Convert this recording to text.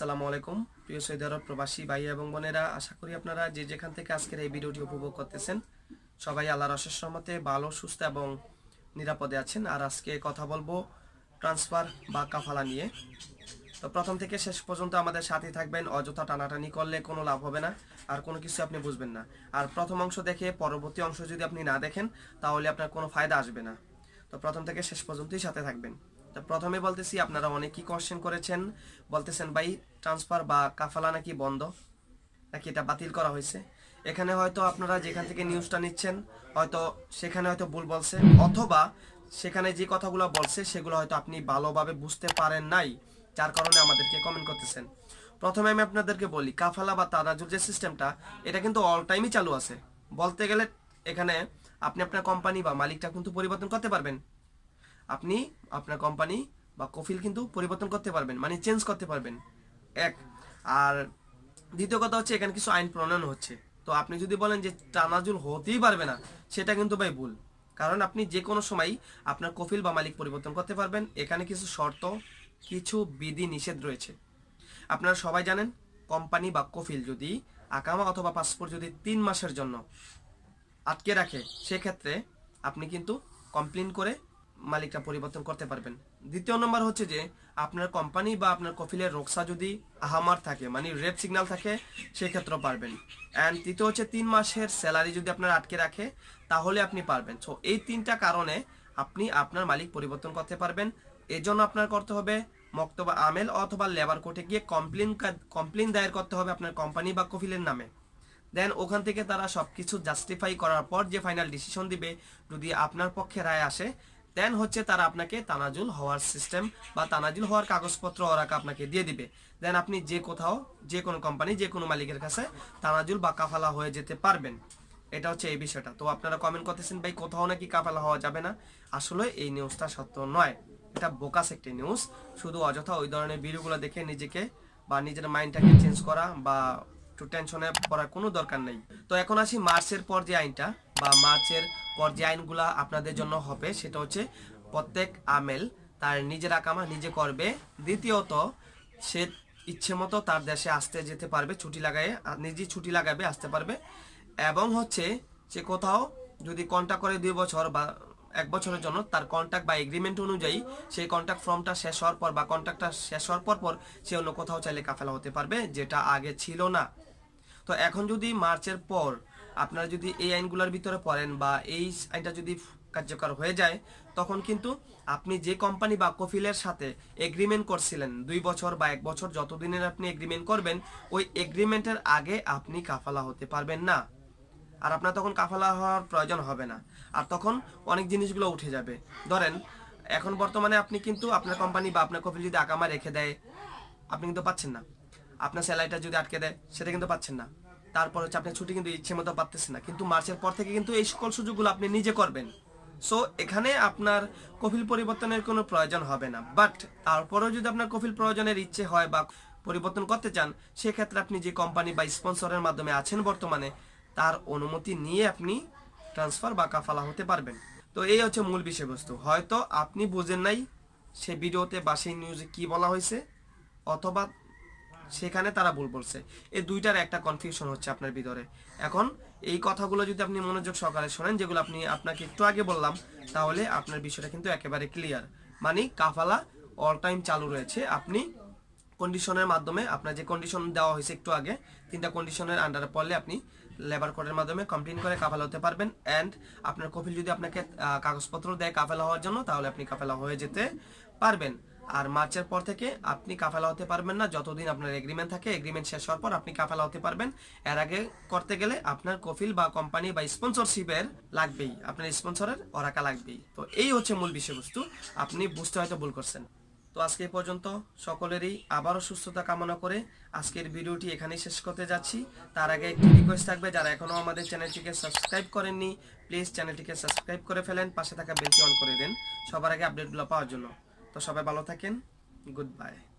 সালামু আলাইকুম প্রিয় সৈদ আরব প্রবাসী ভাই এবং বোনেরা আশা করি আপনারা যে যেখান থেকে আজকের এই ভিডিওটি উপভোগ করতেছেন সবাই আল্লাহর অশেষ সম্মতে ভালো সুস্থ এবং নিরাপদে আছেন আর আজকে কথা বলবো ট্রান্সফার বা কাফালা নিয়ে তো প্রথম থেকে শেষ পর্যন্ত আমাদের সাথে থাকবেন অযথা টানাটানি করলে কোনো লাভ হবে না আর কোনো কিছু আপনি বুঝবেন না আর প্রথম অংশ দেখে পরবর্তী অংশ যদি আপনি না দেখেন তাহলে আপনার কোনো ফায়দা আসবে না তো প্রথম থেকে শেষ পর্যন্তই সাথে থাকবেন তা প্রথমে বলতেছি আপনারা অনেকেই কোশ্চেন করেছেন বলতেছেন ভাই ট্রান্সফার বা কাফালা নাকি বন্ধ নাকি এটা বাতিল করা হয়েছে এখানে হয়তো আপনারা যেখান থেকে নিউজটা নিচ্ছেন হয়তো সেখানে হয়তো ভুল বলছে অথবা সেখানে যে কথাগুলো বলছে সেগুলো হয়তো আপনি ভালোভাবে বুঝতে পারেন নাই যার কারণে আমাদেরকে কমেন্ট করতেছেন প্রথমে আমি আপনাদেরকে বলি কাফালা বা তারাজুর যে সিস্টেমটা এটা কিন্তু অল টাইমই চালু আছে বলতে গেলে এখানে আপনি আপনার কোম্পানি বা মালিকটা কিন্তু পরিবর্তন করতে পারবেন আপনি আপনার কোম্পানি বা কফিল কিন্তু পরিবর্তন করতে পারবেন মানে চেঞ্জ করতে পারবেন এক আর দ্বিতীয় কথা হচ্ছে এখানে কিছু আইন প্রণয়ন হচ্ছে তো আপনি যদি বলেন যে টানাজুল হতেই পারবে না সেটা কিন্তু ভাই ভুল কারণ আপনি যে কোনো সময় আপনার কফিল বা মালিক পরিবর্তন করতে পারবেন এখানে কিছু শর্ত কিছু বিধি নিষেধ রয়েছে আপনারা সবাই জানেন কোম্পানি বা কফিল যদি আকামা অথবা পাসপোর্ট যদি তিন মাসের জন্য আটকে রাখে সেক্ষেত্রে আপনি কিন্তু কমপ্লেন করে মালিকটা পরিবর্তন করতে পারবেন দ্বিতীয় নম্বর হচ্ছে যে আপনার কোম্পানি বা আপনার কফিলের রোকসা যদি আহামার থাকে মানে রেড সিগনাল থাকে সেক্ষেত্রেও পারবেন অ্যান্ড তৃতীয় হচ্ছে তিন মাসের স্যালারি যদি আপনার আটকে রাখে তাহলে আপনি পারবেন সো এই তিনটা কারণে আপনি আপনার মালিক পরিবর্তন করতে পারবেন এজন্য আপনার করতে হবে মক্তবা আমেল অথবা লেবার কোর্টে গিয়ে কমপ্লেন কমপ্লেন দায়ের করতে হবে আপনার কোম্পানি বা কফিলের নামে দেন ওখান থেকে তারা সব কিছু জাস্টিফাই করার পর যে ফাইনাল ডিসিশন দিবে যদি আপনার পক্ষে রায় আসে দেন হচ্ছে তারা আপনাকে তানাজুল হওয়ার সিস্টেম বা তানাজুল হওয়ার কাগজপত্র ওরাকে আপনাকে দিয়ে দিবে দেন আপনি যে কোথাও যে কোনো কোম্পানি যে কোনো মালিকের কাছে তানাজুল বা কাফালা হয়ে যেতে পারবেন এটা হচ্ছে এই বিষয়টা তো আপনারা কমেন্ট করতেছেন ভাই কোথাও নাকি কাফালা হওয়া যাবে না আসলে এই নিউজটা সত্য নয় এটা বোকাস একটি নিউজ শুধু অযথা ওই ধরনের ভিডিওগুলো দেখে নিজেকে বা নিজের মাইন্ডটাকে চেঞ্জ করা বা একটু টেনশনে পড়ার কোনো দরকার নেই তো এখন আসি মার্চের পর যে আইনটা বা মার্চের পর্যায় আইনগুলা আপনাদের জন্য হবে সেটা হচ্ছে প্রত্যেক আমেল তার নিজের আকামা নিজে করবে দ্বিতীয়ত সে ইচ্ছে মতো তার দেশে আসতে যেতে পারবে ছুটি লাগায় নিজে ছুটি লাগাবে আসতে পারবে এবং হচ্ছে সে কোথাও যদি কন্ট্যাক্ট করে দুই বছর বা এক বছরের জন্য তার কন্ট্যাক্ট বা এগ্রিমেন্ট অনুযায়ী সেই কন্ট্যাক্ট ফর্মটা শেষ হওয়ার পর বা কন্ট্যাক্টটা শেষ হওয়ার পর পর সে অন্য কোথাও চাইলে কাফেলা হতে পারবে যেটা আগে ছিল না তো এখন যদি মার্চের পর আপনারা যদি এই আইনগুলোর ভিতরে পড়েন বা এই আইনটা যদি কার্যকর হয়ে যায় তখন কিন্তু আপনি যে কোম্পানি বা কফিলের সাথে এগ্রিমেন্ট করছিলেন দুই বছর বা এক বছর যতদিনের আপনি এগ্রিমেন্ট করবেন ওই এগ্রিমেন্টের আগে আপনি কাফালা হতে পারবেন না আর আপনার তখন কাফালা হওয়ার প্রয়োজন হবে না আর তখন অনেক জিনিসগুলো উঠে যাবে ধরেন এখন বর্তমানে আপনি কিন্তু আপনার কোম্পানি বা আপনার কফিল যদি আকামা রেখে দেয় আপনি কিন্তু পাচ্ছেন না আপনার স্যালারিটা যদি আটকে দেয় সেটা কিন্তু পাচ্ছেন না তারপর হচ্ছে আপনার ছুটি কিন্তু ইচ্ছে মতো পাচ্তেছে না কিন্তু মার্চের পর থেকে কিন্তু এই সকল সুযোগগুলো আপনি নিজে করবেন সো এখানে আপনার কফিল পরিবর্তনের কোনো প্রয়োজন হবে না বাট তারপরেও যদি আপনার কফিল প্রয়োজনের ইচ্ছে হয় বা পরিবর্তন করতে চান সেক্ষেত্রে আপনি যে কোম্পানি বা স্পন্সরের মাধ্যমে আছেন বর্তমানে তার অনুমতি নিয়ে আপনি ট্রান্সফার বা কাফালা হতে পারবেন তো এই হচ্ছে মূল বিষয়বস্তু হয়তো আপনি বোঝেন নাই সে ভিডিওতে বা সেই নিউজে কি বলা হয়েছে অথবা সেখানে তারা ভুল বলছে এই দুইটার একটা কনফিউশন হচ্ছে আপনার ভিতরে এখন এই কথাগুলো যদি আপনি মনোযোগ সহকারে শোনেন যেগুলো আপনি আপনাকে একটু আগে বললাম তাহলে আপনার বিষয়টা কিন্তু একেবারে ক্লিয়ার মানে কাফালা অল টাইম চালু রয়েছে আপনি কন্ডিশনের মাধ্যমে আপনার যে কন্ডিশন দেওয়া হয়েছে একটু আগে তিনটা কন্ডিশনের আন্ডারে পড়লে আপনি লেবার কোর্টের মাধ্যমে কমপ্লেন করে কাফেলা হতে পারবেন অ্যান্ড আপনার কফিল যদি আপনাকে কাগজপত্র দেয় কাফেলা হওয়ার জন্য তাহলে আপনি কাফেলা হয়ে যেতে পারবেন আর মার্চের পর থেকে আপনি কাফেলা হতে পারবেন না যতদিন আপনার এগ্রিমেন্ট থাকে এগ্রিমেন্ট শেষ হওয়ার পর আপনি কাফেলা হতে পারবেন এর আগে করতে গেলে আপনার কফিল বা কোম্পানি বা স্পন্সরশিপের লাগবেই আপনার স্পন্সরের ওরাকা লাগবেই তো এই হচ্ছে মূল বিষয়বস্তু আপনি বুঝতে হয়তো ভুল করছেন তো আজকে পর্যন্ত সকলেরই আবারও সুস্থতা কামনা করে আজকের ভিডিওটি এখানেই শেষ করতে যাচ্ছি তার আগে একটি রিকোয়েস্ট থাকবে যারা এখনও আমাদের চ্যানেলটিকে সাবস্ক্রাইব করেননি প্লিজ চ্যানেলটিকে সাবস্ক্রাইব করে ফেলেন পাশে থাকা বেলটি অন করে দেন সবার আগে আপডেটগুলো পাওয়ার জন্য তো সবাই ভালো থাকেন গুড বাই